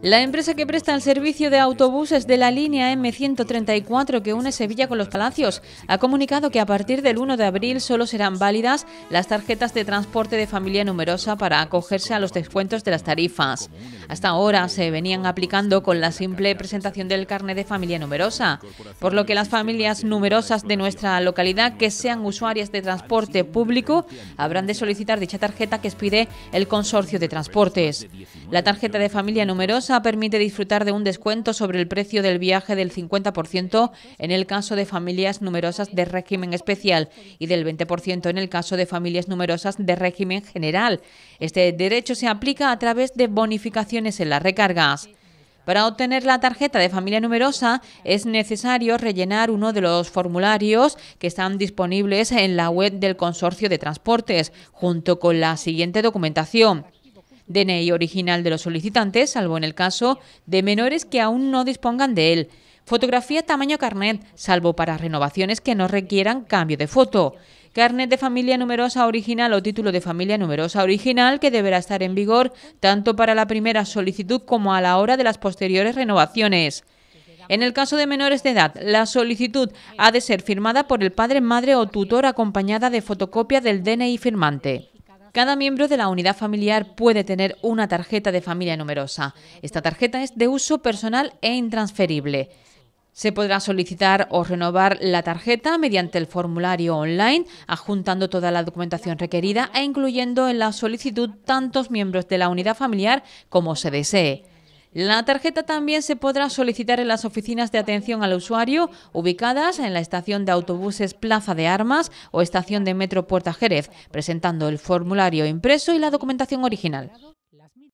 La empresa que presta el servicio de autobuses de la línea M134 que une Sevilla con los Palacios ha comunicado que a partir del 1 de abril solo serán válidas las tarjetas de transporte de familia numerosa para acogerse a los descuentos de las tarifas. Hasta ahora se venían aplicando con la simple presentación del carnet de familia numerosa, por lo que las familias numerosas de nuestra localidad que sean usuarias de transporte público habrán de solicitar dicha tarjeta que expide el Consorcio de Transportes. La tarjeta de familia numerosa permite disfrutar de un descuento sobre el precio del viaje del 50% en el caso de familias numerosas de régimen especial y del 20% en el caso de familias numerosas de régimen general. Este derecho se aplica a través de bonificaciones en las recargas. Para obtener la tarjeta de familia numerosa es necesario rellenar uno de los formularios que están disponibles en la web del Consorcio de Transportes, junto con la siguiente documentación DNI original de los solicitantes, salvo en el caso de menores que aún no dispongan de él. Fotografía tamaño carnet, salvo para renovaciones que no requieran cambio de foto. Carnet de familia numerosa original o título de familia numerosa original que deberá estar en vigor tanto para la primera solicitud como a la hora de las posteriores renovaciones. En el caso de menores de edad, la solicitud ha de ser firmada por el padre, madre o tutor acompañada de fotocopia del DNI firmante. Cada miembro de la unidad familiar puede tener una tarjeta de familia numerosa. Esta tarjeta es de uso personal e intransferible. Se podrá solicitar o renovar la tarjeta mediante el formulario online, adjuntando toda la documentación requerida e incluyendo en la solicitud tantos miembros de la unidad familiar como se desee. La tarjeta también se podrá solicitar en las oficinas de atención al usuario ubicadas en la estación de autobuses Plaza de Armas o estación de metro Puerta Jerez, presentando el formulario impreso y la documentación original.